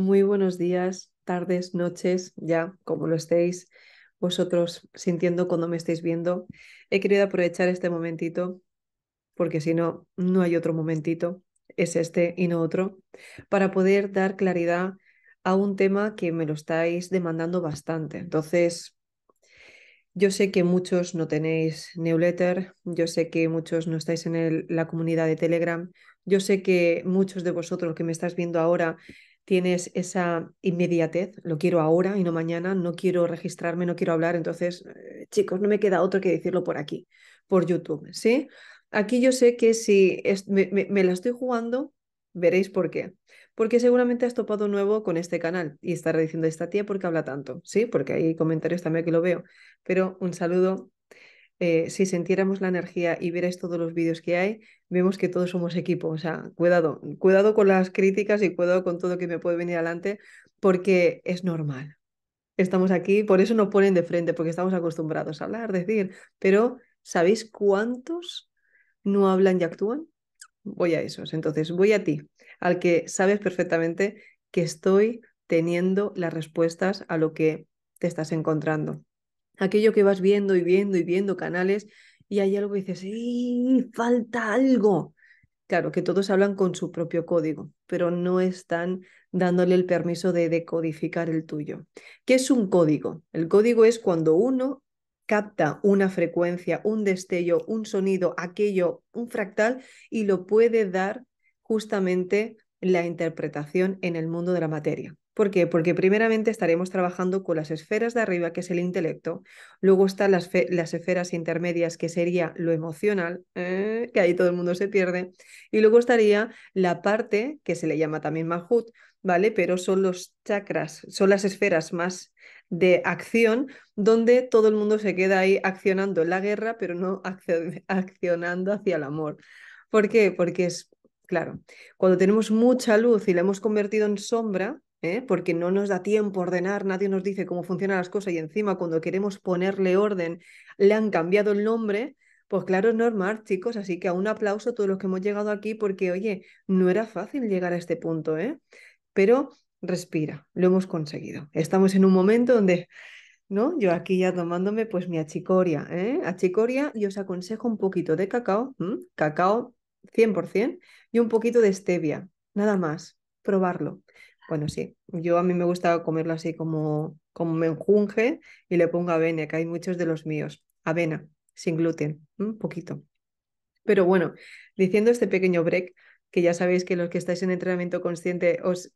Muy buenos días, tardes, noches, ya como lo estéis vosotros sintiendo cuando me estáis viendo. He querido aprovechar este momentito, porque si no, no hay otro momentito, es este y no otro, para poder dar claridad a un tema que me lo estáis demandando bastante. Entonces, yo sé que muchos no tenéis newsletter, yo sé que muchos no estáis en la comunidad de Telegram, yo sé que muchos de vosotros que me estáis viendo ahora tienes esa inmediatez, lo quiero ahora y no mañana, no quiero registrarme, no quiero hablar, entonces, eh, chicos, no me queda otro que decirlo por aquí, por YouTube, ¿sí? Aquí yo sé que si me, la estoy jugando, veréis por qué. Porque seguramente has topado nuevo con este canal y estaré diciendo esta tía porque habla tanto, ¿sí? Porque hay comentarios también que lo veo. Pero un saludo eh, si sintiéramos la energía y vierais todos los vídeos que hay, vemos que todos somos equipo. O sea, cuidado, cuidado con las críticas y cuidado con todo que me puede venir adelante, porque es normal. Estamos aquí, por eso nos ponen de frente, porque estamos acostumbrados a hablar, decir, pero ¿sabéis cuántos no hablan y actúan? Voy a esos. Entonces, voy a ti, al que sabes perfectamente que estoy teniendo las respuestas a lo que te estás encontrando aquello que vas viendo y viendo y viendo canales y hay algo que dices, falta algo! Claro, que todos hablan con su propio código, pero no están dándole el permiso de decodificar el tuyo. ¿Qué es un código? El código es cuando uno capta una frecuencia, un destello, un sonido, aquello, un fractal, y lo puede dar justamente la interpretación en el mundo de la materia. ¿Por qué? Porque primeramente estaremos trabajando con las esferas de arriba, que es el intelecto, luego están las, las esferas intermedias, que sería lo emocional, ¿eh? que ahí todo el mundo se pierde, y luego estaría la parte, que se le llama también Mahut, ¿vale? Pero son los chakras, son las esferas más de acción, donde todo el mundo se queda ahí accionando en la guerra, pero no accionando hacia el amor. ¿Por qué? Porque es, claro, cuando tenemos mucha luz y la hemos convertido en sombra, ¿eh? porque no nos da tiempo a ordenar, nadie nos dice cómo funcionan las cosas y encima cuando queremos ponerle orden le han cambiado el nombre, pues claro, es normal, chicos, así que a un aplauso a todos los que hemos llegado aquí porque, oye, no era fácil llegar a este punto, ¿eh? Pero respira, lo hemos conseguido. Estamos en un momento donde, ¿no? Yo aquí ya tomándome pues mi achicoria, ¿eh? Achicoria y os aconsejo un poquito de cacao, cacao 100% y un poquito de stevia, nada más, probarlo. Bueno, sí, yo a mí me gusta comerlo así como, como menjunje y le pongo avena, que hay muchos de los míos. Avena, sin gluten, un poquito. Pero bueno, diciendo este pequeño break, que ya sabéis que los que estáis en entrenamiento consciente os,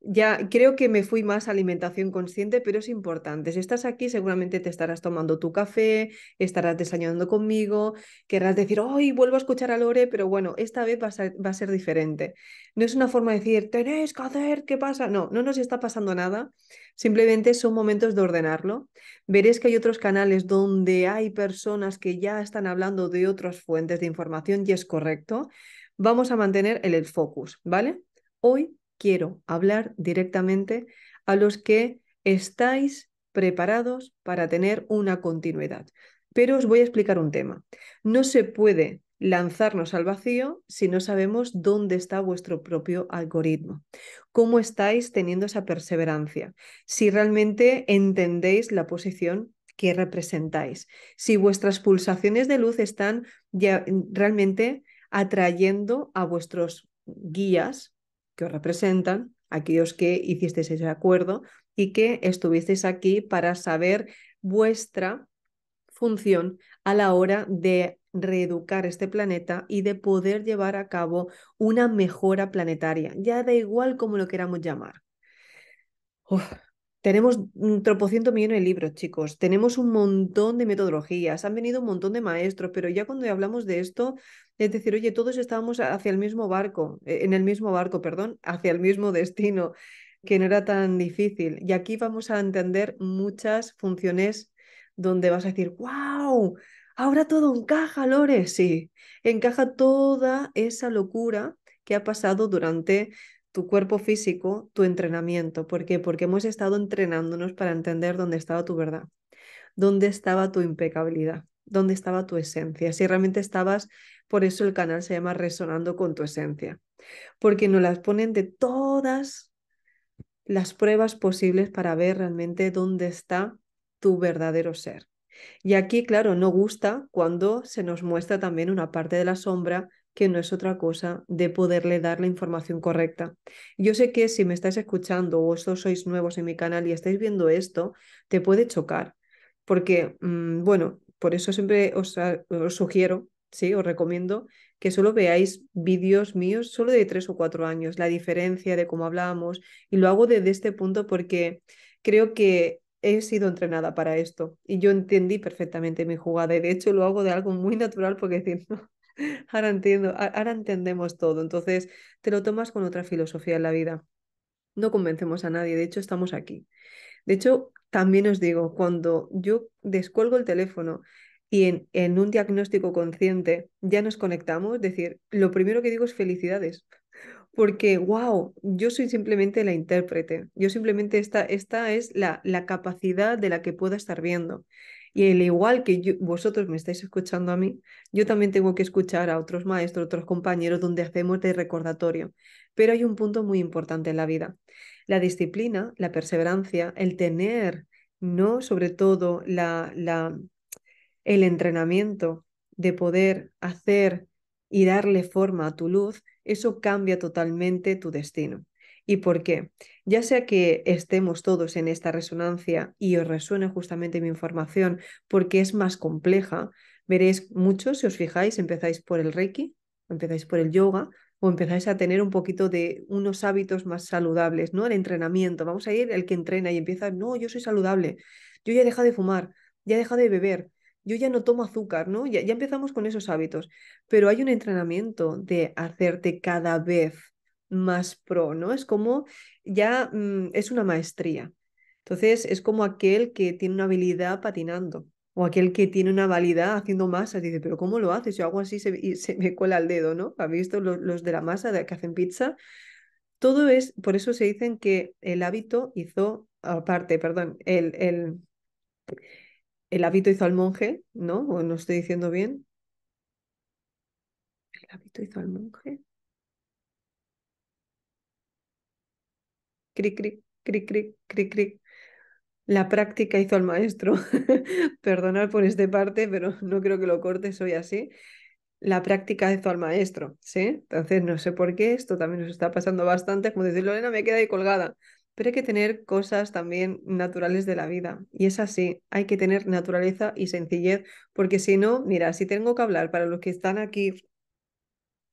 ya creo que me fui más a alimentación consciente, pero es importante. Si estás aquí, seguramente te estarás tomando tu café, estarás desayunando conmigo, querrás decir, hoy vuelvo a escuchar a Lore, pero bueno, esta vez va a, ser, diferente. No es una forma de decir, tenés que hacer, ¿qué pasa? No, no nos está pasando nada. Simplemente son momentos de ordenarlo. Veréis que hay otros canales donde hay personas que ya están hablando de otras fuentes de información y es correcto. Vamos a mantener el focus, ¿vale? Hoy quiero hablar directamente a los que estáis preparados para tener una continuidad. Pero os voy a explicar un tema. No se puede lanzarnos al vacío si no sabemos dónde está vuestro propio algoritmo, cómo estáis teniendo esa perseverancia, si realmente entendéis la posición que representáis, si vuestras pulsaciones de luz están mm, realmente atrayendo a vuestros guías que os representan, aquellos que hicisteis ese acuerdo y que estuvisteis aquí para saber vuestra función a la hora de reeducar este planeta y de poder llevar a cabo una mejora planetaria, ya da igual como lo queramos llamar. Uf, tenemos mm, tropocientos millones de libros, chicos, tenemos un montón de metodologías, han venido un montón de maestros, pero ya cuando hablamos de esto, es decir, oye, todos estábamos hacia el mismo barco, eh, en el mismo barco, perdón, hacia el mismo destino, que no era tan difícil. Y aquí vamos a entender muchas funciones donde vas a decir, wow, ahora todo encaja, Lore, sí, encaja toda esa locura que ha pasado durante tu cuerpo físico, tu entrenamiento. ¿Por qué? Porque hemos estado entrenándonos para entender dónde estaba tu verdad, dónde estaba tu impecabilidad, dónde estaba tu esencia, si realmente estabas por eso el canal se llama Resonando con tu esencia, porque nos las ponen de todas las pruebas posibles para ver realmente dónde está tu verdadero ser. Y aquí, claro, no gusta cuando se nos muestra también una parte de la sombra que no es otra cosa de poderle dar la información correcta. Yo sé que si me estáis escuchando o sois nuevos en mi canal y estáis viendo esto, te puede chocar, porque, mm, bueno, por eso siempre os, sugiero sí, os recomiendo que solo veáis vídeos míos solo de tres o cuatro años, la diferencia de cómo hablábamos. Y lo hago desde este punto porque creo que he sido entrenada para esto y yo entendí perfectamente mi jugada y de hecho lo hago de algo muy natural porque decir, ahora entiendo, ahora entendemos todo. Entonces te lo tomas con otra filosofía en la vida. No convencemos a nadie, de hecho estamos aquí. De hecho, también os digo, cuando yo descuelgo el teléfono y en, un diagnóstico consciente ya nos conectamos, es decir, lo primero que digo es felicidades, porque, wow, yo soy simplemente la intérprete, yo simplemente esta, esta es la, la capacidad de la que puedo estar viendo. Y al igual que vosotros me estáis escuchando a mí, yo también tengo que escuchar a otros maestros, otros compañeros, donde hacemos de recordatorio. Pero hay un punto muy importante en la vida. La disciplina, la perseverancia, el tener, ¿no? Sobre todo la, la el entrenamiento de poder hacer y darle forma a tu luz, eso cambia totalmente tu destino. ¿Y por qué? Ya sea que estemos todos en esta resonancia y os resuene justamente mi información porque es más compleja, veréis muchos, si os fijáis, empezáis por el Reiki, empezáis por el yoga o empezáis a tener un poquito de unos hábitos más saludables, ¿no? El entrenamiento, vamos a ir el que entrena y empieza, no, yo soy saludable, yo ya he dejado de fumar, ya he dejado de beber, yo ya no tomo azúcar, ¿no? Ya, empezamos con esos hábitos, pero hay un entrenamiento de hacerte cada vez más pro, ¿no? Es como ya mm, es una maestría. Entonces es como aquel que tiene una habilidad patinando o aquel que tiene una habilidad haciendo masas. Dice, pero ¿cómo lo haces? Yo hago así se, y se me cuela el dedo, ¿no? ¿Has visto los, de la masa de, que hacen pizza? Todo es, por eso se dicen que el hábito hizo, aparte, perdón, el, el el hábito hizo al monje, ¿no? ¿O no estoy diciendo bien? El hábito hizo al monje. Cric, cric, cri cri cri La práctica hizo al maestro. Perdonad por este parte, pero no creo que lo corte, hoy así. La práctica hizo al maestro, ¿sí? Entonces, no sé por qué, esto también nos está pasando bastante. Como decir, Lorena, me queda ahí colgada pero hay que tener cosas también naturales de la vida. Y es así, hay que tener naturaleza y sencillez, porque si no, mira, si tengo que hablar para los que están aquí,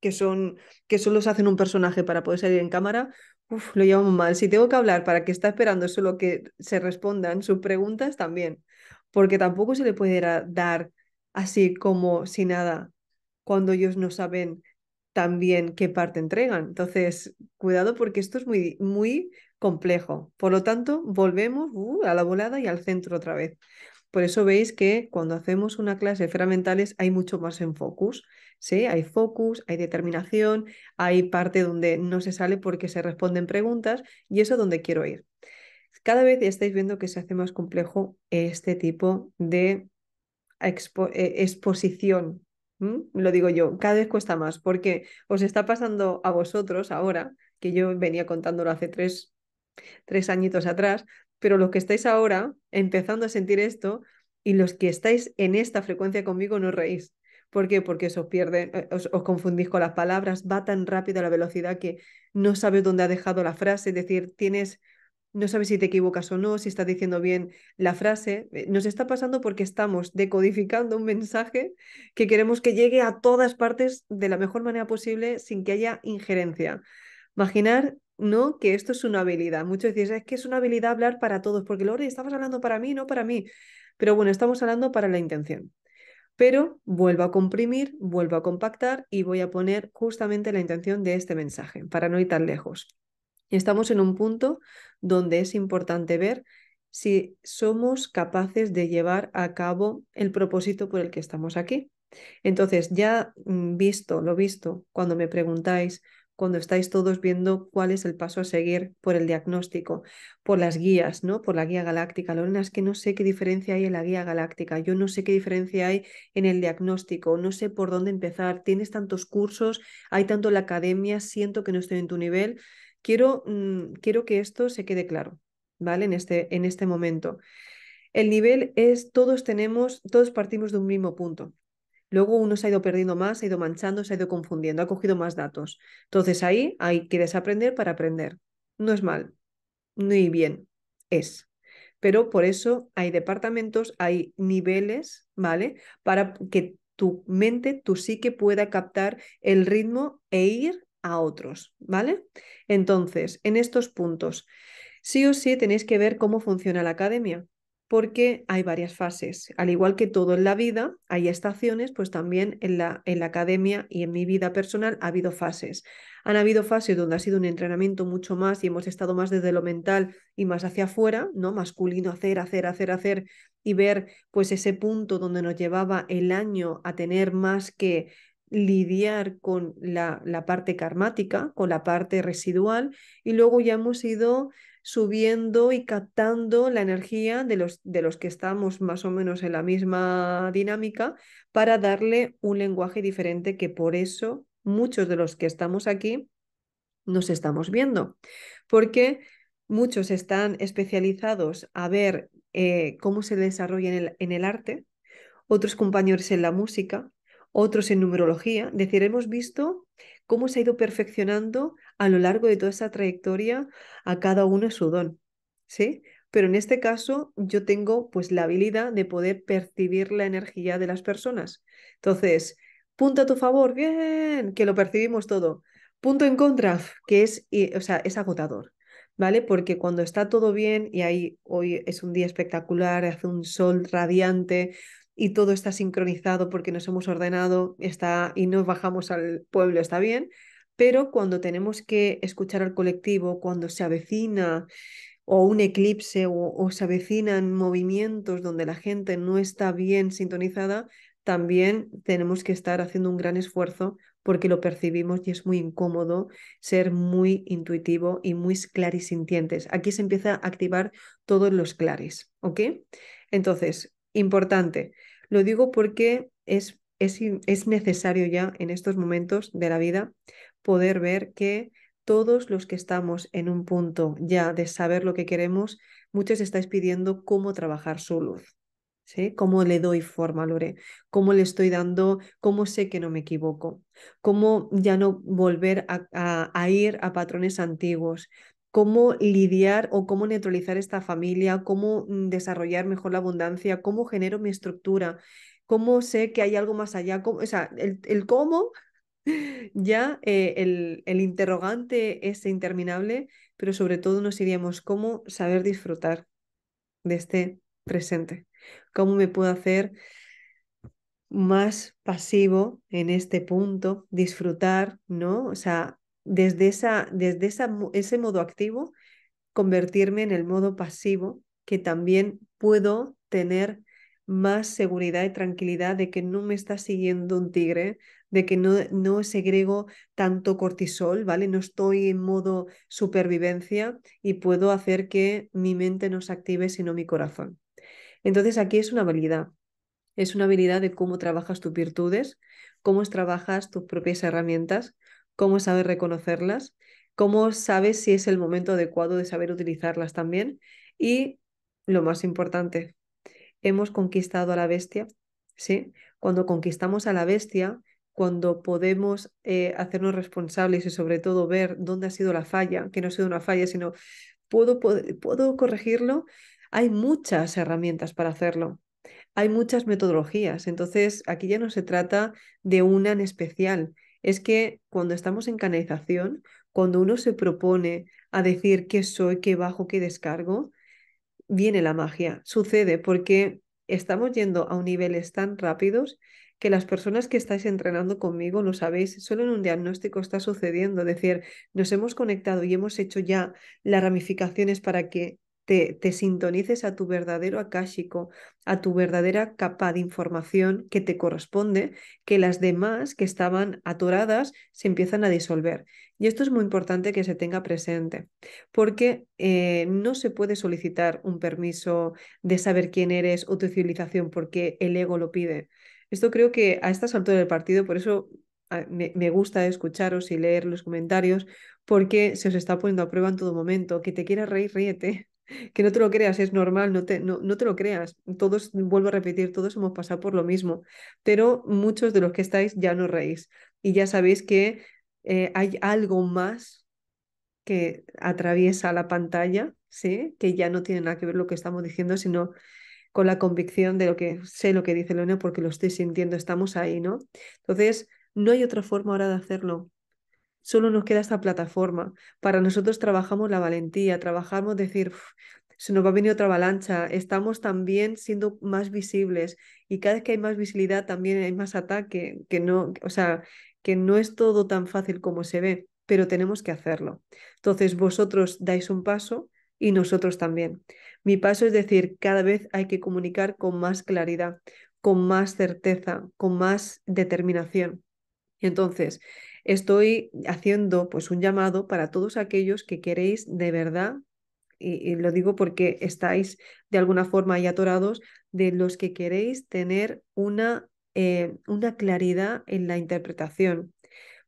que son que solo se hacen un personaje para poder salir en cámara, uf, lo llevamos mal. Si tengo que hablar para que está esperando solo que se respondan sus preguntas, también, porque tampoco se le puede dar así como si nada, cuando ellos no saben también qué parte entregan. Entonces, cuidado porque esto es muy, muy complejo. Por lo tanto, volvemos uh, a la volada y al centro otra vez. Por eso veis que cuando hacemos una clase de ferramentales hay mucho más en focus. Hay focus, hay determinación, hay parte donde no se sale porque se responden preguntas y eso es donde quiero ir. Cada vez estáis viendo que se hace más complejo este tipo de eh, exposición lo digo yo, cada vez cuesta más, porque os está pasando a vosotros ahora, que yo venía contándolo hace tres, tres añitos atrás, pero los que estáis ahora empezando a sentir esto y los que estáis en esta frecuencia conmigo no reís. ¿Por qué? Porque os, pierden eh, os, confundís con las palabras, va tan rápido a la velocidad que no sabes dónde ha dejado la frase, es decir, tienes no sabes si te equivocas o no, si estás diciendo bien la frase. Eh, nos está pasando porque estamos decodificando un mensaje que queremos que llegue a todas partes de la mejor manera posible sin que haya injerencia. Imaginar, ¿no? Que esto es una habilidad. Muchos decís, es que es una habilidad hablar para todos, porque Lore, estabas hablando para mí, no para mí. Pero bueno, estamos hablando para la intención. Pero vuelvo a comprimir, vuelvo a compactar y voy a poner justamente la intención de este mensaje para no ir tan lejos. Estamos en un punto donde es importante ver si somos capaces de llevar a cabo el propósito por el que estamos aquí. Entonces, ya mm, visto lo visto, cuando me preguntáis, cuando estáis todos viendo cuál es el paso a seguir por el diagnóstico, por las guías, ¿no? Por la guía galáctica. Lorena, es que no sé qué diferencia hay en la guía galáctica, yo no sé qué diferencia hay en el diagnóstico, no sé por dónde empezar, tienes tantos cursos, hay tanto en la academia, siento que no estoy en tu nivel. Quiero, mm, quiero que esto se quede claro, ¿vale? En este, en este momento. El nivel es, todos tenemos, todos partimos de un mismo punto. Luego uno se ha ido perdiendo más, se ha ido manchando, se ha ido confundiendo, ha cogido más datos. Entonces ahí hay que desaprender para aprender. No es mal, ni bien, es. Pero por eso hay departamentos, hay niveles, ¿vale? Para que tu mente, tu psique pueda captar el ritmo e ir a otros, ¿vale? Entonces, en estos puntos, sí o sí tenéis que ver cómo funciona la academia, porque hay varias fases. Al igual que todo en la vida, hay estaciones, pues también en la, en la academia y en mi vida personal ha habido fases. Han habido fases donde ha sido un entrenamiento mucho más y hemos estado más desde lo mental y más hacia afuera, ¿no? Masculino, hacer, hacer, hacer, hacer y ver pues ese punto donde nos llevaba el año a tener más que lidiar con la, parte karmática, con la parte residual, y luego ya hemos ido subiendo y captando la energía de los, de los que estamos más o menos en la misma dinámica para darle un lenguaje diferente que por eso muchos de los que estamos aquí nos estamos viendo, porque muchos están especializados a ver eh, cómo se desarrolla en el arte, otros compañeros en la música, otros en numerología. Es decir, hemos visto cómo se ha ido perfeccionando a lo largo de toda esa trayectoria a cada uno su don, ¿sí? Pero en este caso yo tengo pues la habilidad de poder percibir la energía de las personas. Entonces, punto a tu favor, bien, que lo percibimos todo. Punto en contra, que es, eh, o sea, es agotador. ¿vale? Porque cuando está todo bien y ahí hoy es un día espectacular, hace un sol radiante, y todo está sincronizado porque nos hemos ordenado está, y nos bajamos al pueblo, está bien, pero cuando tenemos que escuchar al colectivo, cuando se avecina o un eclipse o, se avecinan movimientos donde la gente no está bien sintonizada, también tenemos que estar haciendo un gran esfuerzo porque lo percibimos y es muy incómodo ser muy intuitivo y muy clarisintientes. Aquí se empieza a activar todos los claris, ¿ok? Entonces, importante. Lo digo porque es, es, necesario ya en estos momentos de la vida poder ver que todos los que estamos en un punto ya de saber lo que queremos, muchos estáis pidiendo cómo trabajar su luz. ¿Sí? ¿Cómo le doy forma, Lore? ¿Cómo le estoy dando? ¿Cómo sé que no me equivoco? ¿Cómo ya no volver a ir a patrones antiguos? cómo lidiar o cómo neutralizar esta familia, cómo mm, desarrollar mejor la abundancia, cómo genero mi estructura, cómo sé que hay algo más allá, cómo, o sea, el, cómo, ya eh, el, el, interrogante es interminable, pero sobre todo nos iríamos cómo saber disfrutar de este presente, cómo me puedo hacer más pasivo en este punto, disfrutar, ¿no? O sea, desde, esa, desde ese modo activo, convertirme en el modo pasivo, que también puedo tener más seguridad y tranquilidad de que no me está siguiendo un tigre, de que no, no segrego tanto cortisol, ¿vale? No estoy en modo supervivencia y puedo hacer que mi mente no se active, sino mi corazón. Entonces aquí es una habilidad, es una habilidad de cómo trabajas tus virtudes, cómo trabajas tus propias herramientas cómo saber reconocerlas, cómo sabes si es el momento adecuado de saber utilizarlas también y lo más importante, hemos conquistado a la bestia, ¿sí? Cuando conquistamos a la bestia, cuando podemos eh, hacernos responsables y sobre todo ver dónde ha sido la falla, que no ha sido una falla, sino puedo, puedo corregirlo, hay muchas herramientas para hacerlo. Hay muchas metodologías, entonces aquí ya no se trata de una en especial, es que cuando estamos en canalización, cuando uno se propone a decir qué soy, qué bajo, qué descargo, viene la magia. Sucede porque estamos yendo a niveles tan rápidos que las personas que estáis entrenando conmigo lo sabéis, solo en un diagnóstico está sucediendo, es decir, nos hemos conectado y hemos hecho ya las ramificaciones para que te, sintonices a tu verdadero akáshico, a tu verdadera capa de información que te corresponde, que las demás que estaban atoradas se empiezan a disolver. Y esto es muy importante que se tenga presente, porque eh, no se puede solicitar un permiso de saber quién eres o tu civilización porque el ego lo pide. Esto creo que a estas alturas del partido, por eso ah, me, me, gusta escucharos y leer los comentarios, porque se os está poniendo a prueba en todo momento. Que te quieras reír, ríete que no te lo creas, es normal, no te, no, no te lo creas. Todos, vuelvo a repetir, todos hemos pasado por lo mismo, pero muchos de los que estáis ya no reís y ya sabéis que eh, hay algo más que atraviesa la pantalla, ¿sí? que ya no tiene nada que ver lo que estamos diciendo, sino con la convicción de lo que sé lo que dice Leonel porque lo estoy sintiendo, estamos ahí, ¿no? Entonces, no hay otra forma ahora de hacerlo solo nos queda esta plataforma. Para nosotros trabajamos la valentía, trabajamos decir, se nos va a venir otra avalancha, estamos también siendo más visibles y cada vez que hay más visibilidad también hay más ataque, que no, o sea, que no es todo tan fácil como se ve, pero tenemos que hacerlo. Entonces vosotros dais un paso y nosotros también. Mi paso es decir, cada vez hay que comunicar con más claridad, con más certeza, con más determinación. Entonces, estoy haciendo pues un llamado para todos aquellos que queréis de verdad, y, lo digo porque estáis de alguna forma ahí atorados, de los que queréis tener una, eh, una claridad en la interpretación.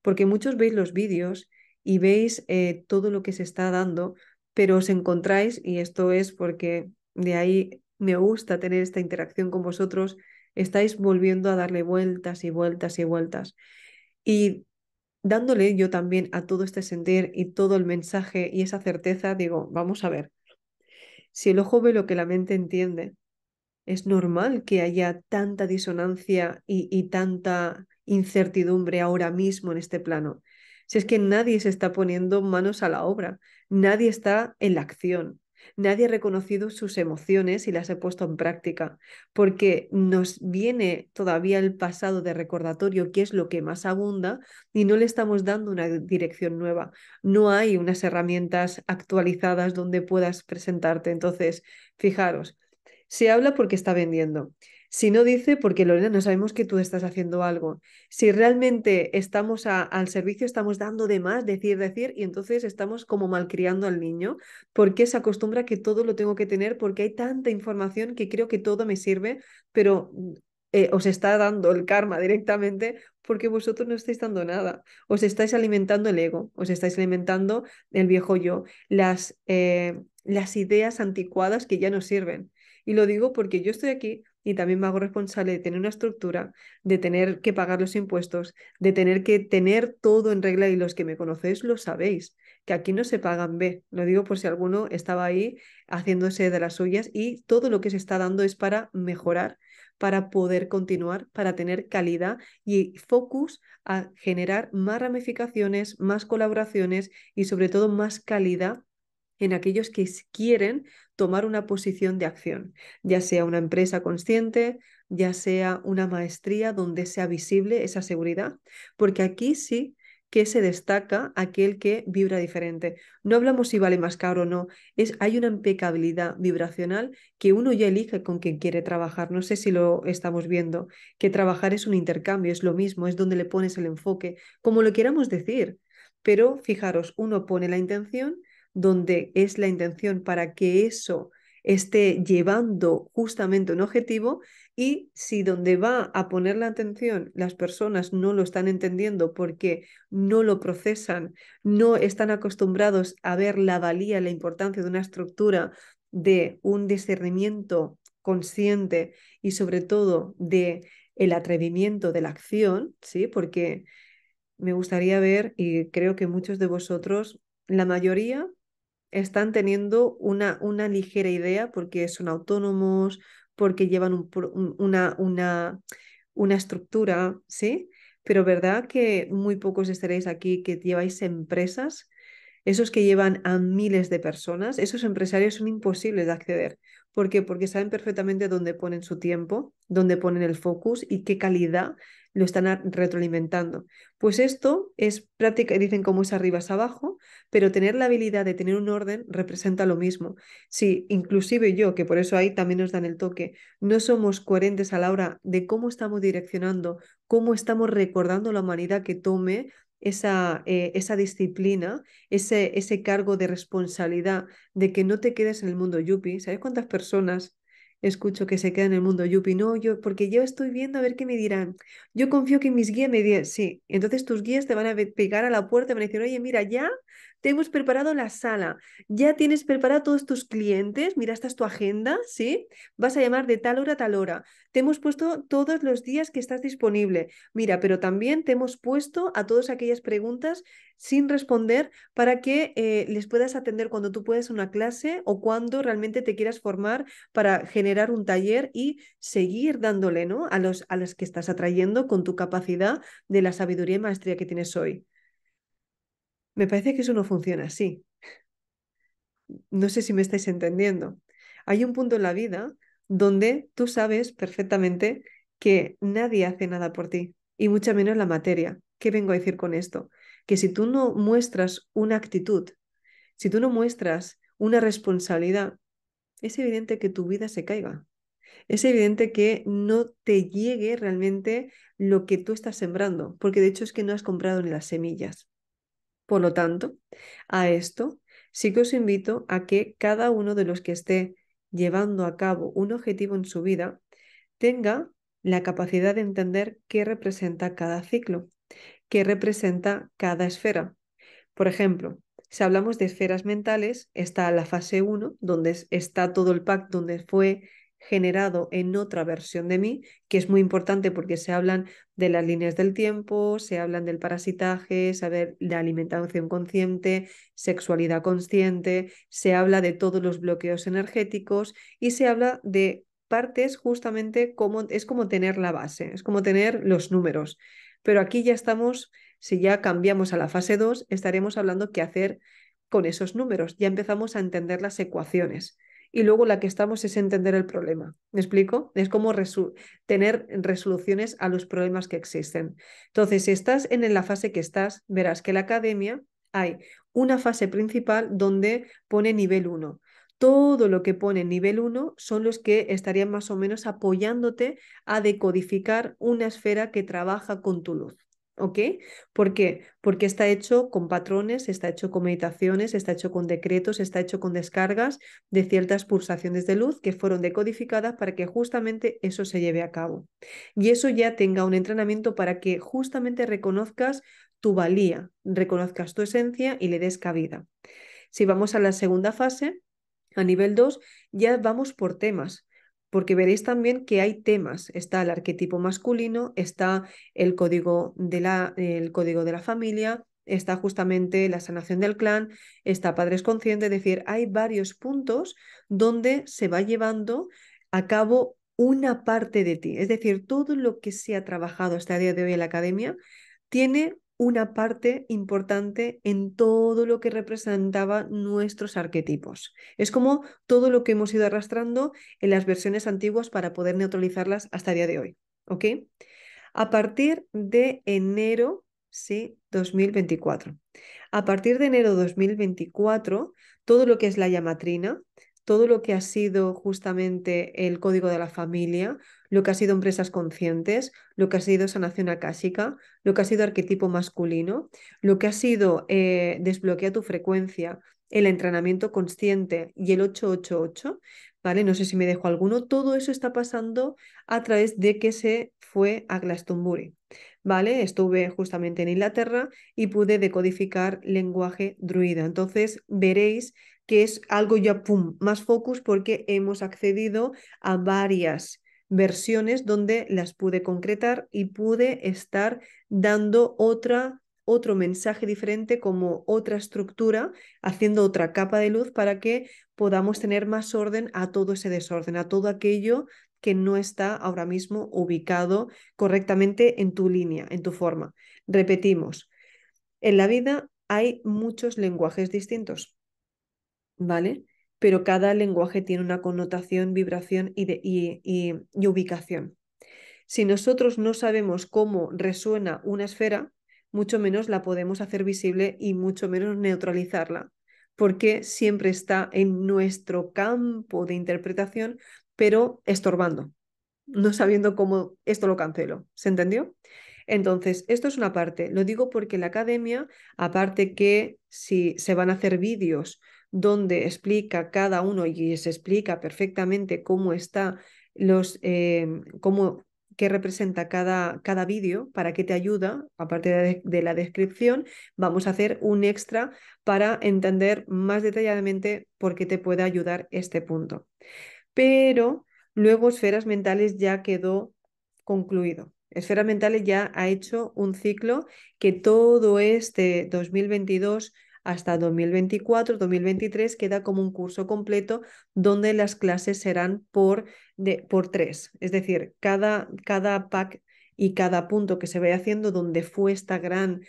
Porque muchos veis los vídeos y veis eh, todo lo que se está dando, pero os encontráis, y esto es porque de ahí me gusta tener esta interacción con vosotros, estáis volviendo a darle vueltas y vueltas y vueltas. Y dándole yo también a todo este sentir y todo el mensaje y esa certeza, digo, vamos a ver, si el ojo ve lo que la mente entiende, es normal que haya tanta disonancia y, y tanta incertidumbre ahora mismo en este plano. Si es que nadie se está poniendo manos a la obra, nadie está en la acción, Nadie ha reconocido sus emociones y las ha puesto en práctica, porque nos viene todavía el pasado de recordatorio, que es lo que más abunda, y no le estamos dando una dirección nueva. No hay unas herramientas actualizadas donde puedas presentarte. Entonces, fijaros, se habla porque está vendiendo. Si no dice, porque Lorena, no sabemos que tú estás haciendo algo. Si realmente estamos al servicio, estamos dando de más, decir, decir, y entonces estamos como malcriando al niño, porque se acostumbra que todo lo tengo que tener, porque hay tanta información que creo que todo me sirve, pero eh, os está dando el karma directamente porque vosotros no estáis dando nada. Os estáis alimentando el ego, os estáis alimentando el viejo yo, las, eh, las ideas anticuadas que ya no sirven. Y lo digo porque yo estoy aquí y también me hago responsable de tener una estructura, de tener que pagar los impuestos, de tener que tener todo en regla y los que me conocéis lo sabéis, que aquí no se pagan B. Lo digo por si alguno estaba ahí haciéndose de las suyas y todo lo que se está dando es para mejorar para poder continuar, para tener calidad y focus a generar más ramificaciones, más colaboraciones y sobre todo más calidad en aquellos que quieren tomar una posición de acción, ya sea una empresa consciente, ya sea una maestría donde sea visible esa seguridad, porque aquí sí que se destaca aquel que vibra diferente. No hablamos si vale más caro o no, es hay una impecabilidad vibracional que uno ya elige con quien quiere trabajar. No sé si lo estamos viendo, que trabajar es un intercambio, es lo mismo, es donde le pones el enfoque, como lo queramos decir. Pero fijaros, uno pone la intención donde es la intención para que eso esté llevando justamente un objetivo y si donde va a poner la atención las personas no lo están entendiendo porque no lo procesan, no están acostumbrados a ver la valía, la importancia de una estructura, de un discernimiento consciente y sobre todo de el atrevimiento de la acción, ¿sí? Porque me gustaría ver y creo que muchos de vosotros, la mayoría están teniendo una, una ligera idea porque son autónomos, porque llevan una, una, una estructura, ¿sí? Pero verdad que muy pocos estaréis aquí que lleváis empresas, esos que llevan a miles de personas, esos empresarios son imposibles de acceder. ¿Por qué? Porque saben perfectamente dónde ponen su tiempo, dónde ponen el focus y qué calidad lo están retroalimentando. Pues esto es práctica, dicen como es arriba es abajo, pero tener la habilidad de tener un orden representa lo mismo. Si inclusive yo, que por eso ahí también nos dan el toque, no somos coherentes a la hora de cómo estamos direccionando, cómo estamos recordando a la humanidad que tome esa, eh, esa, disciplina, ese, ese cargo de responsabilidad de que no te quedes en el mundo yuppie. ¿Sabes cuántas personas escucho que se queda en el mundo Yupi, no, yo, porque yo estoy viendo a ver qué me dirán. Yo confío que mis guías me digan, sí, entonces tus guías te van a pegar a la puerta y van a decir, oye, mira, ya te hemos preparado la sala, ya tienes preparado todos tus clientes, mira, esta es tu agenda, ¿sí? Vas a llamar de tal hora a tal hora, te hemos puesto todos los días que estás disponible, mira, pero también te hemos puesto a todas aquellas preguntas sin responder para que eh, les puedas atender cuando tú puedas una clase o cuando realmente te quieras formar para generar un taller y seguir dándole ¿no? a, los, a los que estás atrayendo con tu capacidad de la sabiduría y maestría que tienes hoy. Me parece que eso no funciona así. No sé si me estáis entendiendo. Hay un punto en la vida donde tú sabes perfectamente que nadie hace nada por ti y mucha menos la materia. ¿Qué vengo a decir con esto? Que si tú no muestras una actitud, si tú no muestras una responsabilidad, es evidente que tu vida se caiga. Es evidente que no te llegue realmente lo que tú estás sembrando, porque de hecho es que no has comprado ni las semillas. Por lo tanto, a esto sí que os invito a que cada uno de los que esté llevando a cabo un objetivo en su vida tenga la capacidad de entender qué representa cada ciclo, qué representa cada esfera. Por ejemplo, si hablamos de esferas mentales, está la fase 1, donde está todo el pack, donde fue generado en otra versión de mí, que es muy importante porque se hablan de las líneas del tiempo, se hablan del parasitaje, saber la alimentación consciente, sexualidad consciente, se habla de todos los bloqueos energéticos y se habla de partes justamente como es como tener la base, es como tener los números. Pero aquí ya estamos, si ya cambiamos a la fase 2, estaremos hablando qué hacer con esos números, ya empezamos a entender las ecuaciones y luego la que estamos es entender el problema. ¿Me explico? Es como tener resoluciones a los problemas que existen. Entonces, si estás en la fase que estás, verás que la academia hay una fase principal donde pone nivel 1. Todo lo que pone nivel 1 son los que estarían más o menos apoyándote a decodificar una esfera que trabaja con tu luz. ¿Por qué? Porque está hecho con patrones, está hecho con meditaciones, está hecho con decretos, está hecho con descargas de ciertas pulsaciones de luz que fueron decodificadas para que justamente eso se lleve a cabo. Y eso ya tenga un entrenamiento para que justamente reconozcas tu valía, reconozcas tu esencia y le des cabida. Si vamos a la segunda fase, a nivel 2, ya vamos por temas porque veréis también que hay temas. Está el arquetipo masculino, está el código de la, el código de la familia, está justamente la sanación del clan, está padres conscientes, es decir, hay varios puntos donde se va llevando a cabo una parte de ti. Es decir, todo lo que se ha trabajado hasta el día de hoy en la academia tiene una parte importante en todo lo que representaba nuestros arquetipos. Es como todo lo que hemos ido arrastrando en las versiones antiguas para poder neutralizarlas hasta el día de hoy. A partir de enero, sí, 2024. A partir de enero 2024, todo lo que es la llamatrina todo lo que ha sido justamente el código de la familia, lo que ha sido empresas conscientes, lo que ha sido sanación akáshica, lo que ha sido arquetipo masculino, lo que ha sido eh, desbloquea tu frecuencia, el entrenamiento consciente y el 888, ¿vale? No sé si me dejo alguno, todo eso está pasando a través de que se fue a Glastonbury, ¿vale? Estuve justamente en Inglaterra y pude decodificar lenguaje druida. Entonces veréis que es algo ya pum, más focus porque hemos accedido a varias versiones donde las pude concretar y pude estar dando otra otro mensaje diferente como otra estructura, haciendo otra capa de luz para que podamos tener más orden a todo ese desorden, a todo aquello que no está ahora mismo ubicado correctamente en tu línea, en tu forma. Repetimos, en la vida hay muchos lenguajes distintos. ¿vale? Pero cada lenguaje tiene una connotación, vibración y, y ubicación. Si nosotros no sabemos cómo resuena una esfera, mucho menos la podemos hacer visible y mucho menos neutralizarla, porque siempre está en nuestro campo de interpretación, pero estorbando, no sabiendo cómo esto lo cancelo. ¿Se entendió? Entonces, esto es una parte. Lo digo porque la academia, aparte que si se van a hacer vídeos donde explica cada uno y se explica perfectamente cómo está los, em, cómo, qué representa cada, cada vídeo, para qué te ayuda, aparte de, de, la descripción, vamos a hacer un extra para entender más detalladamente por qué te puede ayudar este punto. Pero luego esferas mentales ya quedó concluido. Esferas mentales ya ha hecho un ciclo que todo este 2022 hasta 2024-2023 queda como un curso completo donde las clases serán por, de, por tres. Es decir, cada, cada pack y cada punto que se vaya haciendo donde fue esta gran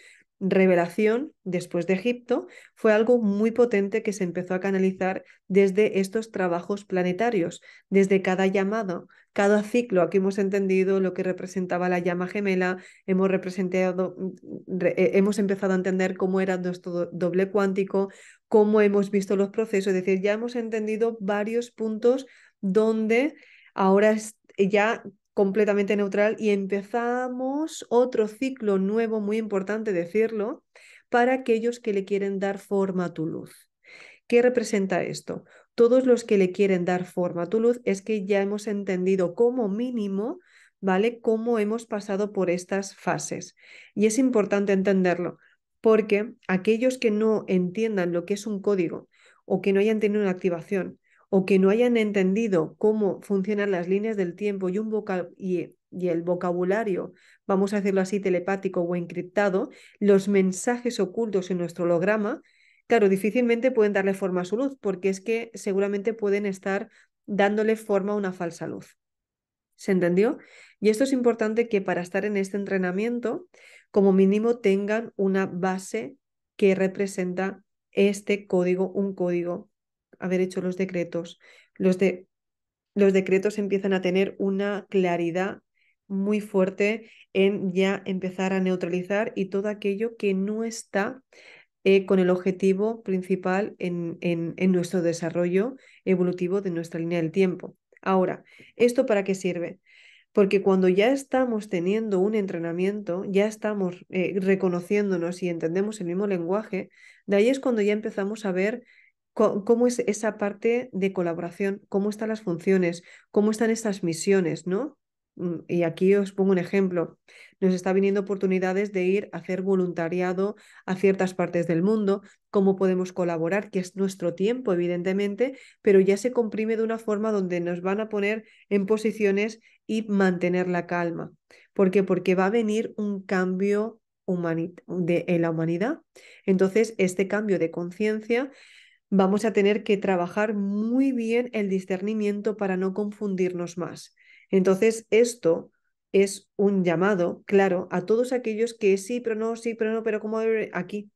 revelación después de Egipto fue algo muy potente que se empezó a canalizar desde estos trabajos planetarios, desde cada llamado, cada ciclo, aquí hemos entendido lo que representaba la llama gemela, hemos, representado, mm, eh, hemos empezado a entender cómo era nuestro doble cuántico, cómo hemos visto los procesos, es decir, ya hemos entendido varios puntos donde ahora es ya completamente neutral y empezamos otro ciclo nuevo, muy importante decirlo, para aquellos que le quieren dar forma a tu luz. ¿Qué representa esto? todos los que le quieren dar forma a tu luz, es que ya hemos entendido como mínimo, ¿vale? Cómo hemos pasado por estas fases. Y es importante entenderlo, porque aquellos que no entiendan lo que es un código o que no hayan tenido una activación o que no hayan entendido cómo funcionan las líneas del tiempo y, un y el vocabulario, vamos a decirlo así, telepático o encriptado, los mensajes ocultos en nuestro holograma, claro, difícilmente pueden darle forma a su luz, porque es que seguramente pueden estar dándole forma a una falsa luz. ¿Se entendió? Y esto es importante que para estar en este entrenamiento, como mínimo tengan una base que representa este código, un código, haber hecho los decretos. Los, de, los decretos empiezan a tener una claridad muy fuerte en ya empezar a neutralizar y todo aquello que no está eh, con el objetivo principal en, nuestro desarrollo evolutivo de nuestra línea del tiempo. Ahora, ¿esto para qué sirve? Porque cuando ya estamos teniendo un entrenamiento, ya estamos eh, reconociéndonos y entendemos el mismo lenguaje, de ahí es cuando ya empezamos a ver cómo es esa parte de colaboración, cómo están las funciones, cómo están esas misiones, ¿no? Mm, y aquí os pongo un ejemplo, nos está viniendo oportunidades de ir a hacer voluntariado a ciertas partes del mundo, cómo podemos colaborar, que es nuestro tiempo, evidentemente, pero ya se comprime de una forma donde nos van a poner en posiciones y mantener la calma. ¿Por qué? Porque va a venir un cambio de en la humanidad. Entonces, este cambio de conciencia vamos a tener que trabajar muy bien el discernimiento para no confundirnos más. Entonces, esto es un llamado, claro, a todos aquellos que sí, pero no, sí, pero no, pero como aquí.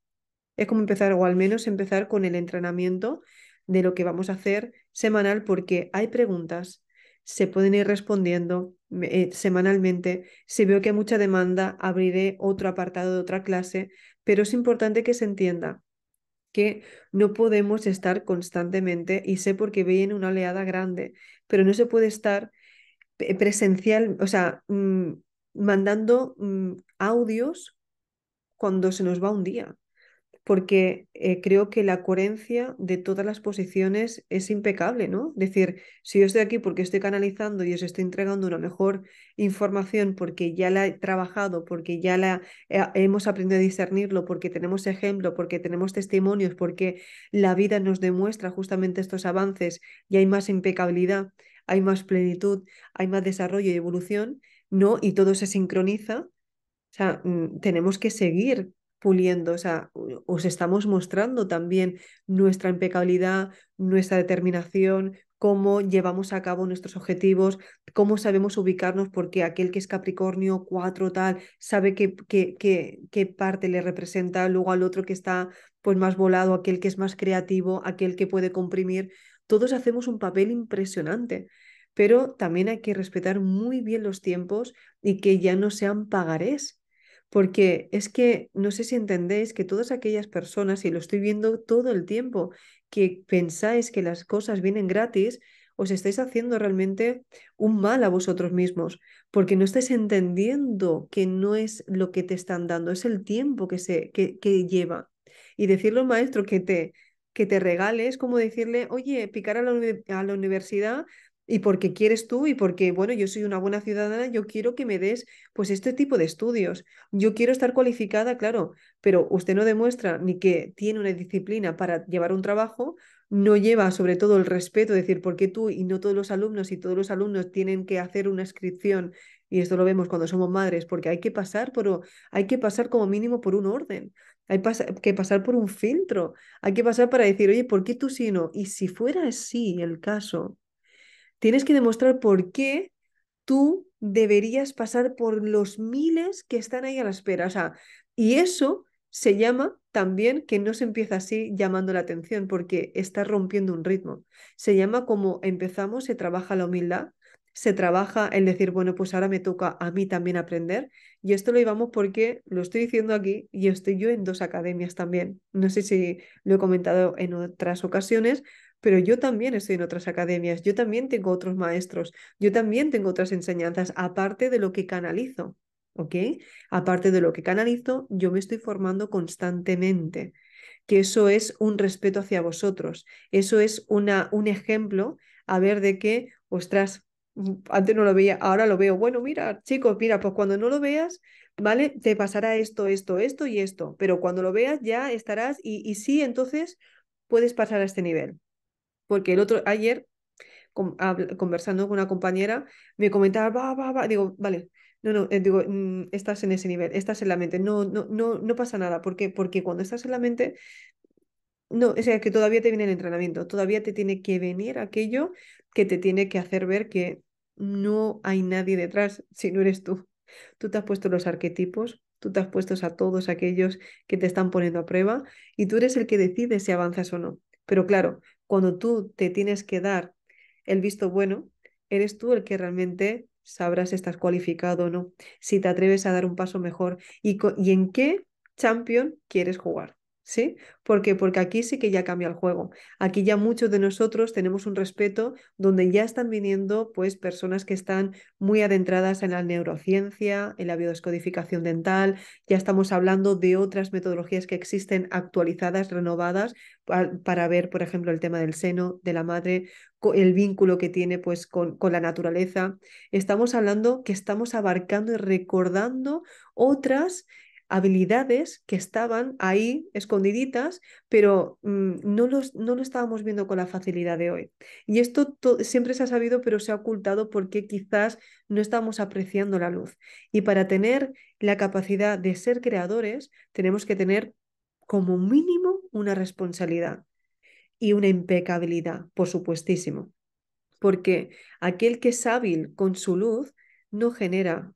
Es como empezar, o al menos empezar con el entrenamiento de lo que vamos a hacer semanal, porque hay preguntas, se pueden ir respondiendo eh, semanalmente. Si veo que hay mucha demanda, abriré otro apartado de otra clase, pero es importante que se entienda que no podemos estar constantemente, y sé porque en una oleada grande, pero no se puede estar presencial, o sea, mm, mandando mm, audios cuando se nos va un día, porque eh, creo que la coherencia de todas las posiciones es impecable, ¿no? Es decir, si yo estoy aquí porque estoy canalizando y os estoy entregando una mejor información porque ya la he trabajado, porque ya la eh, hemos aprendido a discernirlo, porque tenemos ejemplo, porque tenemos testimonios, porque la vida nos demuestra justamente estos avances y hay más impecabilidad hay más plenitud, hay más desarrollo y evolución, ¿no? Y todo se sincroniza. O sea, mm, tenemos que seguir puliendo, o sea, os estamos mostrando también nuestra impecabilidad, nuestra determinación, cómo llevamos a cabo nuestros objetivos, cómo sabemos ubicarnos, porque aquel que es Capricornio 4 tal sabe qué, qué, qué, qué, parte le representa, luego al otro que está pues más volado, aquel que es más creativo, aquel que puede comprimir. Todos hacemos un papel impresionante, pero también hay que respetar muy bien los tiempos y que ya no sean pagarés, porque es que no sé si entendéis que todas aquellas personas, y lo estoy viendo todo el tiempo, que pensáis que las cosas vienen gratis, os estáis haciendo realmente un mal a vosotros mismos, porque no estáis entendiendo que no es lo que te están dando, es el tiempo que, se, que, lleva. Y decirlo maestro que te que te regales, como decirle, oye, picar a la, universidad y porque quieres tú y porque, bueno, yo soy una buena ciudadana, yo quiero que me des pues este tipo de estudios. Yo quiero estar cualificada, claro, pero usted no demuestra ni que tiene una disciplina para llevar un trabajo, no lleva sobre todo el respeto, decir, porque tú y no todos los alumnos y todos los alumnos tienen que hacer una inscripción? Y esto lo vemos cuando somos madres, porque hay que pasar, pero hay que pasar como mínimo por un orden. Hay que pasar por un filtro. Hay que pasar para decir, oye, ¿por qué tú sí no? Y si fuera así el caso, tienes que demostrar por qué tú deberías pasar por los miles que están ahí a la espera. O sea, y eso se llama también que no se empieza así llamando la atención porque está rompiendo un ritmo. Se llama como empezamos, se trabaja la humildad, se trabaja en decir, bueno, pues ahora me toca a mí también aprender. Y esto lo íbamos porque lo estoy diciendo aquí y estoy yo en dos academias también. No sé si lo he comentado en otras ocasiones, pero yo también estoy en otras academias, yo también tengo otros maestros, yo también tengo otras enseñanzas, aparte de lo que canalizo. ¿Ok? Aparte de lo que canalizo, yo me estoy formando constantemente que eso es un respeto hacia vosotros, eso es una, un ejemplo a ver de que, ostras, Mm, antes no lo veía, ahora lo veo. Bueno, mira, chicos, mira, pues cuando no lo veas, ¿vale? Te pasará esto, esto, esto y esto, pero cuando lo veas ya estarás y, sí, entonces puedes pasar a este nivel. Porque el otro, ayer, conversando con una compañera, me comentaba, va, va, va, digo, vale, no, no, eh, digo, mm, estás en ese nivel, estás en la mente, no, no, no, no pasa nada. ¿Por qué? Porque cuando estás en la mente no, es que todavía te viene el entrenamiento, todavía te tiene que venir aquello que te tiene que hacer ver que no hay nadie detrás si no eres tú. Tú te has puesto los arquetipos, tú te has puesto a todos aquellos que te están poniendo a prueba y tú eres el que decide si avanzas o no. Pero claro, cuando tú te tienes que dar el visto bueno, eres tú el que realmente sabrás si estás cualificado o no, si te atreves a dar un paso mejor y, y en qué champion quieres jugar. ¿Sí? ¿Por Porque aquí sí que ya cambia el juego. Aquí ya muchos de nosotros tenemos un respeto donde ya están viniendo pues personas que están muy adentradas en la neurociencia, en la biodescodificación dental, ya estamos hablando de otras metodologías que existen actualizadas, renovadas para, ver, por ejemplo, el tema del seno de la madre, el vínculo que tiene pues con, con la naturaleza. Estamos hablando que estamos abarcando y recordando otras habilidades que estaban ahí escondiditas, pero mm, no, los, no lo estábamos viendo con la facilidad de hoy. Y esto siempre se ha sabido, pero se ha ocultado porque quizás no estamos apreciando la luz. Y para tener la capacidad de ser creadores, tenemos que tener como mínimo una responsabilidad y una impecabilidad, por supuestísimo. Porque aquel que es hábil con su luz no genera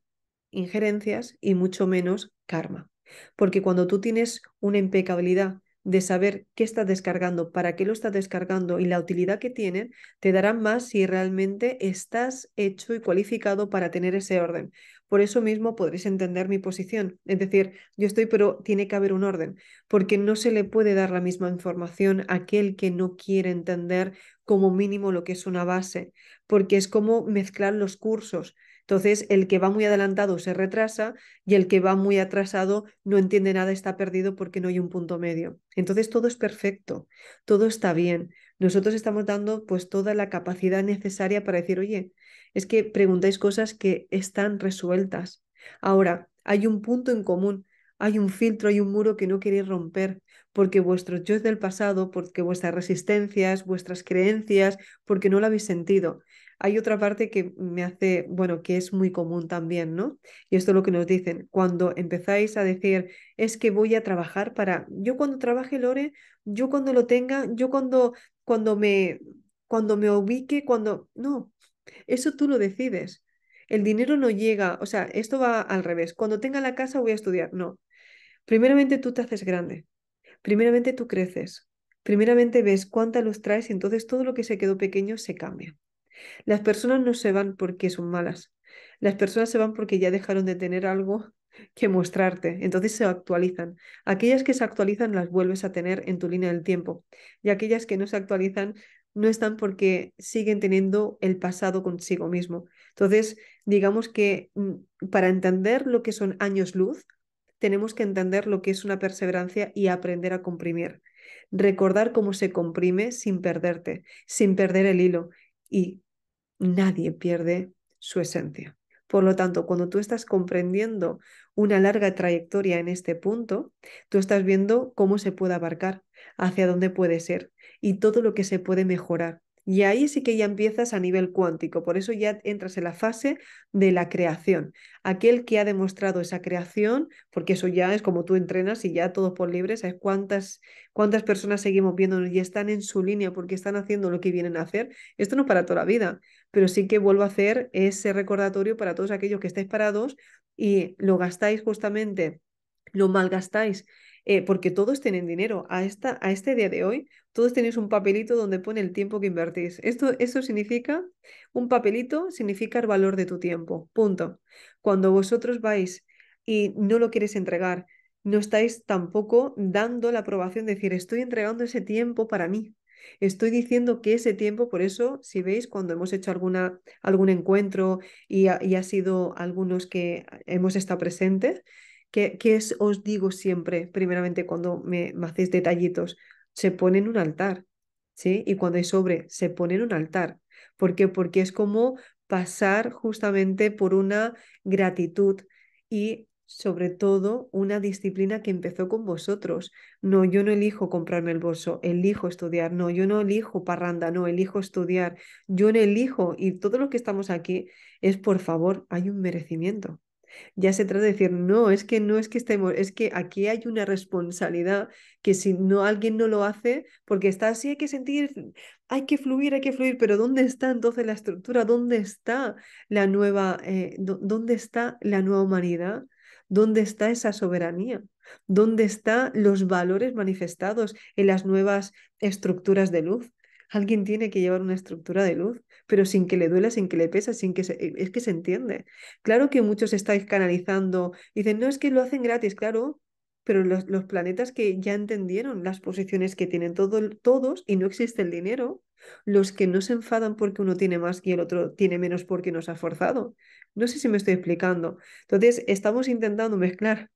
injerencias y mucho menos karma. Porque cuando tú tienes una impecabilidad de saber qué estás descargando, para qué lo estás descargando y la utilidad que tiene, te darán más si realmente estás hecho y cualificado para tener ese orden. Por eso mismo podréis entender mi posición. Es decir, yo estoy, pero tiene que haber un orden, porque no se le puede dar la misma información a aquel que no quiere entender como mínimo lo que es una base, porque es como mezclar los cursos. Entonces, el que va muy adelantado se retrasa y el que va muy atrasado no entiende nada, está perdido porque no hay un punto medio. Entonces, todo es perfecto, todo está bien. Nosotros estamos dando pues toda la capacidad necesaria para decir, oye, es que preguntáis cosas que están resueltas. Ahora, hay un punto en común, hay un filtro, hay un muro que no queréis romper, porque vuestros yo del pasado, porque vuestras resistencias, vuestras creencias, porque no lo habéis sentido hay otra parte que me hace, bueno, que es muy común también, ¿no? Y esto es lo que nos dicen, cuando empezáis a decir, es que voy a trabajar para, yo cuando trabaje, Lore, yo cuando lo tenga, yo cuando, cuando me, cuando me ubique, cuando, no, eso tú lo decides. El dinero no llega, o sea, esto va al revés. Cuando tenga la casa voy a estudiar, no. Primeramente tú te haces grande, primeramente tú creces, primeramente ves cuánta luz traes y entonces todo lo que se quedó pequeño se cambia. Las personas no se van porque son malas. Las personas se van porque ya dejaron de tener algo que mostrarte. Entonces se actualizan. Aquellas que se actualizan las vuelves a tener en tu línea del tiempo. Y aquellas que no se actualizan no están porque siguen teniendo el pasado consigo mismo. Entonces, digamos que mm, para entender lo que son años luz, tenemos que entender lo que es una perseverancia y aprender a comprimir. Recordar cómo se comprime sin perderte, sin perder el hilo y nadie pierde su esencia. Por lo tanto, cuando tú estás comprendiendo una larga trayectoria en este punto, tú estás viendo cómo se puede abarcar, hacia dónde puede ser y todo lo que se puede mejorar. Y ahí sí que ya empiezas a nivel cuántico, por eso ya entras en la fase de la creación. Aquel que ha demostrado esa creación, porque eso ya es como tú entrenas y ya todos por libre, ¿sabes cuántas, cuántas personas seguimos viéndonos y están en su línea porque están haciendo lo que vienen a hacer? Esto no es para toda la vida, pero sí que vuelvo a hacer ese recordatorio para todos aquellos que estáis parados y lo gastáis justamente, lo malgastáis eh, porque todos tienen dinero. A, esta, a este día de hoy, todos tenéis un papelito donde pone el tiempo que invertís. Esto, eso significa, un papelito significa el valor de tu tiempo, punto. Cuando vosotros vais y no lo quieres entregar, no estáis tampoco dando la aprobación de decir, estoy entregando ese tiempo para mí. Estoy diciendo que ese tiempo, por eso, si veis, cuando hemos hecho alguna, algún encuentro y y ha sido algunos que hemos estado presentes, ¿Qué os digo siempre, primeramente cuando me, hacéis detallitos? Se pone en un altar, ¿sí? Y cuando hay sobre, se pone en un altar. ¿Por qué? Porque es como pasar justamente por una gratitud y sobre todo una disciplina que empezó con vosotros. No, yo no elijo comprarme el bolso, elijo estudiar. No, yo no elijo parranda, no, elijo estudiar. Yo no elijo y todo lo que estamos aquí es, por favor, hay un merecimiento ya se trata de decir, no, es que no es que estemos, es que aquí hay una responsabilidad que si no alguien no lo hace, porque está así, hay que sentir, hay que fluir, hay que fluir, pero ¿dónde está entonces la estructura? ¿Dónde está la nueva, eh, dónde está la nueva humanidad? ¿Dónde está esa soberanía? ¿Dónde están los valores manifestados en las nuevas estructuras de luz? Alguien tiene que llevar una estructura de luz pero sin que le duela, sin que le pesa, sin que eh, es que se entiende. Claro que muchos estáis canalizando, y dicen, no, es que lo hacen gratis, claro, pero los, planetas que ya entendieron las posiciones que tienen todos y no existe el dinero, los que no se enfadan porque uno tiene más y el otro tiene menos porque nos ha forzado. No sé si me estoy explicando. Entonces, estamos intentando mezclar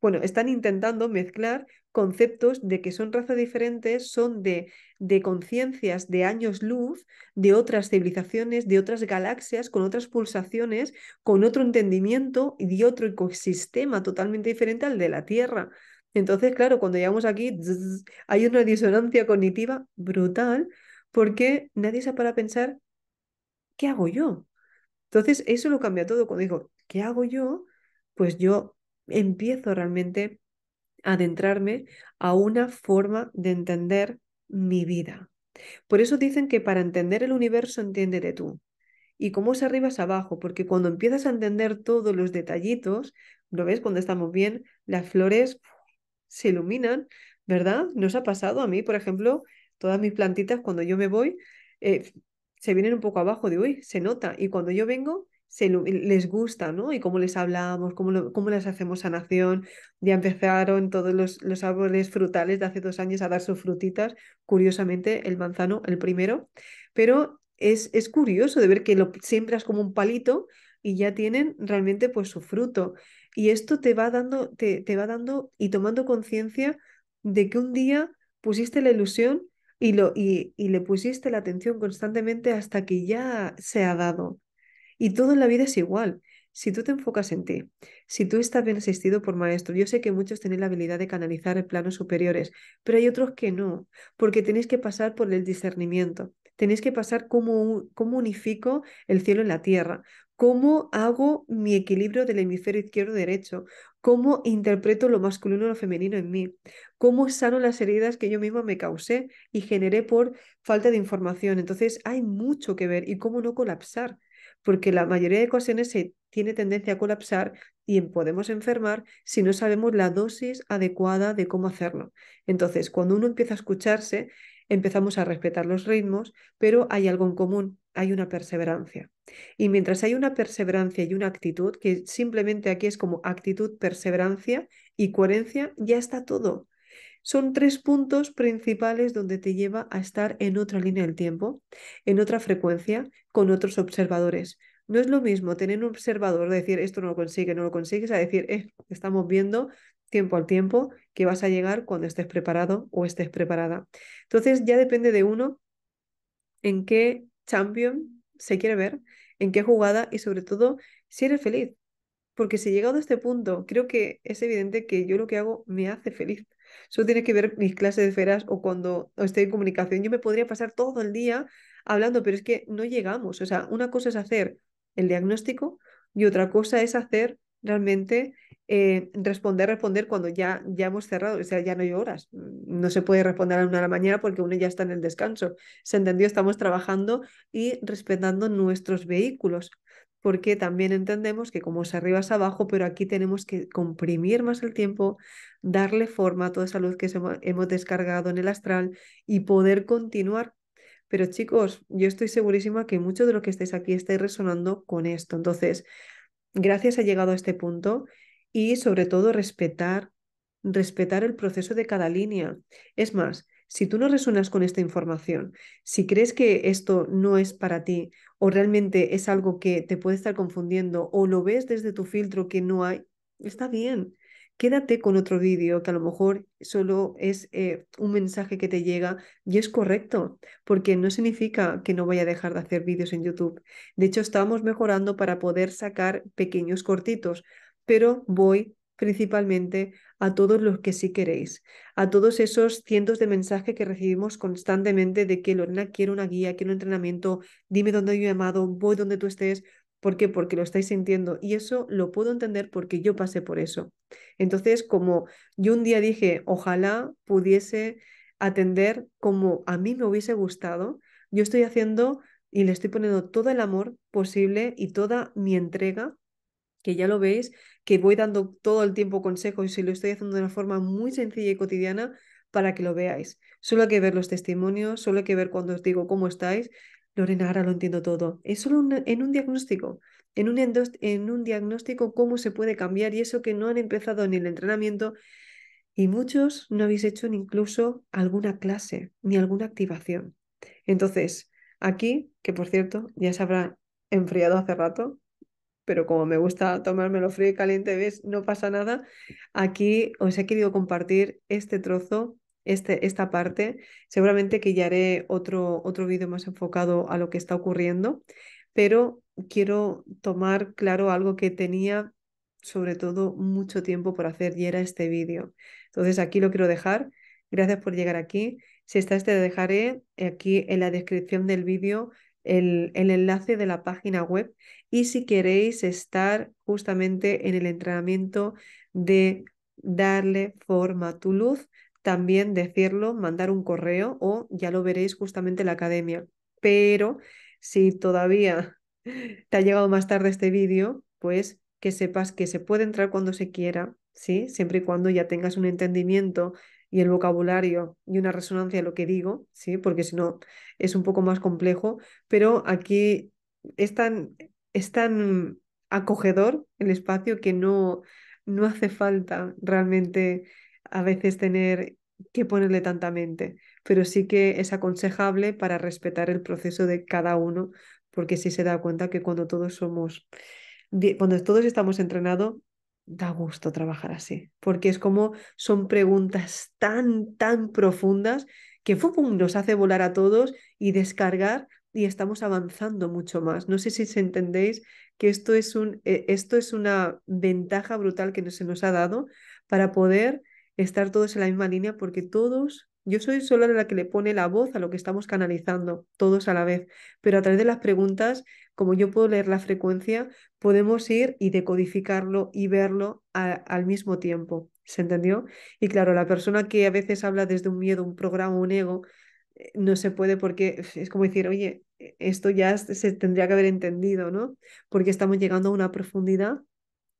bueno, están intentando mezclar conceptos de que son razas diferentes, son de, de conciencias de años luz, de otras civilizaciones, de otras galaxias, con otras pulsaciones, con otro entendimiento y de otro ecosistema totalmente diferente al de la Tierra. Entonces, claro, cuando llegamos aquí hay una disonancia cognitiva brutal porque nadie se para a pensar, ¿qué hago yo? Entonces, eso lo cambia todo. Cuando digo, ¿qué hago yo? Pues yo empiezo realmente a adentrarme a una forma de entender mi vida. Por eso dicen que para entender el universo de tú. Y cómo es arriba es abajo, porque cuando empiezas a entender todos los detallitos, lo ves cuando estamos bien, las flores se iluminan, ¿verdad? Nos ha pasado a mí, por ejemplo, todas mis plantitas cuando yo me voy, eh, se vienen un poco abajo, de hoy, se nota. Y cuando yo vengo, les gusta, ¿no? Y cómo les hablamos, cómo, cómo les hacemos sanación. Ya empezaron todos los, los, árboles frutales de hace dos años a dar sus frutitas. Curiosamente, el manzano, el primero. Pero es, es curioso de ver que lo siembras como un palito y ya tienen realmente pues su fruto. Y esto te va dando, te, va dando y tomando conciencia de que un día pusiste la ilusión y, lo, y, y le pusiste la atención constantemente hasta que ya se ha dado. Y todo en la vida es igual. Si tú te enfocas en ti, si tú estás bien asistido por maestro, yo sé que muchos tienen la habilidad de canalizar en planos superiores, pero hay otros que no, porque tenéis que pasar por el discernimiento, tenéis que pasar cómo, cómo unifico el cielo en la tierra, cómo hago mi equilibrio del hemisferio izquierdo-derecho, cómo interpreto lo masculino y lo femenino en mí, cómo sano las heridas que yo misma me causé y generé por falta de información. Entonces hay mucho que ver y cómo no colapsar porque la mayoría de ocasiones se tiene tendencia a colapsar y podemos enfermar si no sabemos la dosis adecuada de cómo hacerlo. Entonces, cuando uno empieza a escucharse, empezamos a respetar los ritmos, pero hay algo en común, hay una perseverancia. Y mientras hay una perseverancia y una actitud, que simplemente aquí es como actitud, perseverancia y coherencia, ya está todo. Son tres puntos principales donde te lleva a estar en otra línea del tiempo, en otra frecuencia, con otros observadores. No es lo mismo tener un observador, decir esto no lo consigue, no lo consigues, a decir, eh, estamos viendo tiempo al tiempo que vas a llegar cuando estés preparado o estés preparada. Entonces ya depende de uno en qué champion se quiere ver, en qué jugada y sobre todo si eres feliz. Porque si he llegado a este punto, creo que es evidente que yo lo que hago me hace feliz eso tienes que ver mis clases de feras o cuando estoy en comunicación. Yo me podría pasar todo el día hablando, pero es que no llegamos. O sea, una cosa es hacer el diagnóstico y otra cosa es hacer realmente eh, responder, responder cuando ya, ya hemos cerrado, o sea, ya no hay horas. Mm, no se puede responder a una de la mañana porque uno ya está en el descanso. ¿Se entendió? Estamos trabajando y respetando nuestros vehículos porque también entendemos que como es arriba es abajo, pero aquí tenemos que comprimir más el tiempo, darle forma a toda esa luz que hemos descargado en el astral y poder continuar. Pero chicos, yo estoy segurísima que mucho de lo que estáis aquí estáis resonando con esto. Entonces, gracias ha llegado a este punto y sobre todo respetar, respetar el proceso de cada línea. Es más, si tú no resuenas con esta información, si crees que esto no es para ti o realmente es algo que te puede estar confundiendo o lo ves desde tu filtro que no hay, está bien. Quédate con otro vídeo que a lo mejor solo es eh, un mensaje que te llega y es correcto, porque no significa que no vaya a dejar de hacer vídeos en YouTube. De hecho, estamos mejorando para poder sacar pequeños cortitos, pero voy principalmente a todos los que sí queréis, a todos esos cientos de mensajes que recibimos constantemente de que Lorena quiere una guía, quiere un entrenamiento, dime dónde yo he amado, voy donde tú estés. ¿Por qué? Porque lo estáis sintiendo y eso lo puedo entender porque yo pasé por eso. Entonces, como yo un día dije, ojalá pudiese atender como a mí me hubiese gustado, yo estoy haciendo y le estoy poniendo todo el amor posible y toda mi entrega, que ya lo veis, que voy dando todo el tiempo consejos y lo estoy haciendo de una forma muy sencilla y cotidiana para que lo veáis. Solo hay que ver los testimonios, solo hay que ver cuando os digo cómo estáis. Lorena, ahora lo entiendo todo. Es solo en un diagnóstico, en un, en un diagnóstico cómo se puede cambiar y eso que no han empezado ni el entrenamiento y muchos no habéis hecho ni incluso alguna clase ni alguna activación. Entonces, aquí, que por cierto, ya se habrá enfriado hace rato, pero como me gusta tomármelo frío y caliente, ¿ves? No pasa nada. Aquí os he querido compartir este trozo, este, esta parte. Seguramente que ya haré otro, otro vídeo más enfocado a lo que está ocurriendo, pero quiero tomar claro algo que tenía sobre todo mucho tiempo por hacer y era este vídeo. Entonces aquí lo quiero dejar. Gracias por llegar aquí. Si está te este, dejaré aquí en la descripción del vídeo el, el, enlace de la página web y si queréis estar justamente en el entrenamiento de darle forma a tu luz, también decirlo, mandar un correo o ya lo veréis justamente en la academia. Pero si todavía te ha llegado más tarde este vídeo, pues que sepas que se puede entrar cuando se quiera, ¿sí? Siempre y cuando ya tengas un entendimiento y el vocabulario y una resonancia a lo que digo, ¿sí? Porque si no es un poco más complejo, pero aquí están es tan acogedor el espacio que no, no hace falta realmente a veces tener que ponerle tanta mente, pero sí que es aconsejable para respetar el proceso de cada uno, porque sí se da cuenta que cuando todos somos, cuando todos estamos entrenados, da gusto trabajar así, porque es como son preguntas tan, tan profundas que nos hace volar a todos y descargar y estamos avanzando mucho más. No sé si se entendéis que esto es, un, eh, esto es una ventaja brutal que se nos ha dado para poder estar todos en la misma línea porque todos, yo soy solo la que le pone la voz a lo que estamos canalizando, todos a la vez, pero a través de las preguntas, como yo puedo leer la frecuencia, podemos ir y decodificarlo y verlo al mismo tiempo. ¿Se entendió? Y claro, la persona que a veces habla desde un miedo, un programa, un ego, eh, no se puede porque es como decir, oye, e-, esto ya se tendría que haber entendido, ¿no? Porque estamos llegando a una profundidad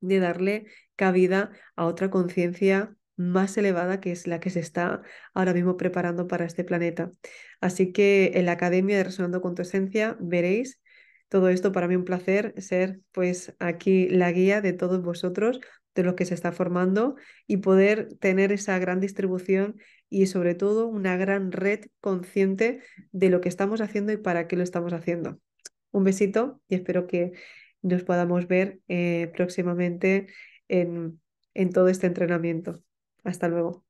de darle cabida a otra conciencia más elevada que es la que se está ahora mismo preparando para este planeta. Así que en la Academia de Resonando con tu Esencia veréis todo esto. Para mí un placer ser pues aquí la guía de todos vosotros, de lo que se está formando y poder tener esa gran distribución y sobre todo una gran red consciente de lo que estamos haciendo y para qué lo estamos haciendo. Un besito y espero que nos podamos ver eh, próximamente en, en todo este entrenamiento. Hasta luego.